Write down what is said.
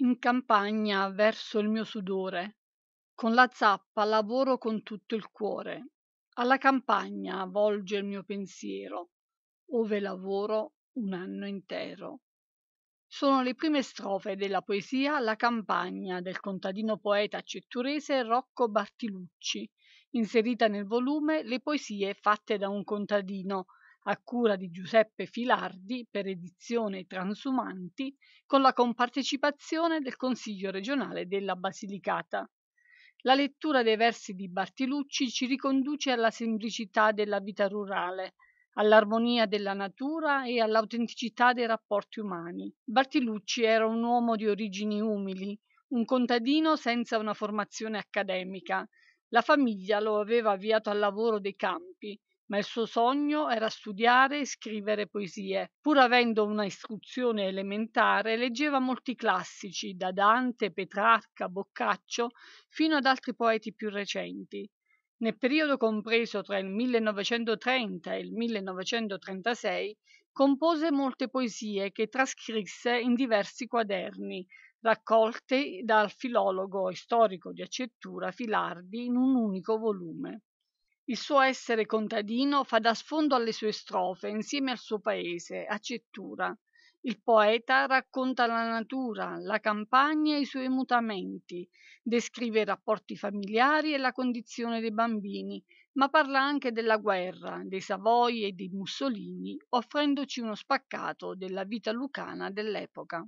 in campagna verso il mio sudore con la zappa lavoro con tutto il cuore alla campagna volge il mio pensiero ove lavoro un anno intero sono le prime strofe della poesia La campagna del contadino poeta cetturese Rocco Bartilucci, inserita nel volume Le poesie fatte da un contadino a cura di Giuseppe Filardi per edizione Transumanti, con la compartecipazione del Consiglio regionale della Basilicata. La lettura dei versi di Bartilucci ci riconduce alla semplicità della vita rurale, all'armonia della natura e all'autenticità dei rapporti umani. Bartilucci era un uomo di origini umili, un contadino senza una formazione accademica. La famiglia lo aveva avviato al lavoro dei campi ma il suo sogno era studiare e scrivere poesie. Pur avendo una istruzione elementare, leggeva molti classici, da Dante, Petrarca, Boccaccio, fino ad altri poeti più recenti. Nel periodo compreso tra il 1930 e il 1936 compose molte poesie che trascrisse in diversi quaderni, raccolte dal filologo e storico di accettura Filardi in un unico volume. Il suo essere contadino fa da sfondo alle sue strofe insieme al suo paese, a Cettura. Il poeta racconta la natura, la campagna e i suoi mutamenti, descrive i rapporti familiari e la condizione dei bambini, ma parla anche della guerra, dei Savoie e dei Mussolini, offrendoci uno spaccato della vita lucana dell'epoca.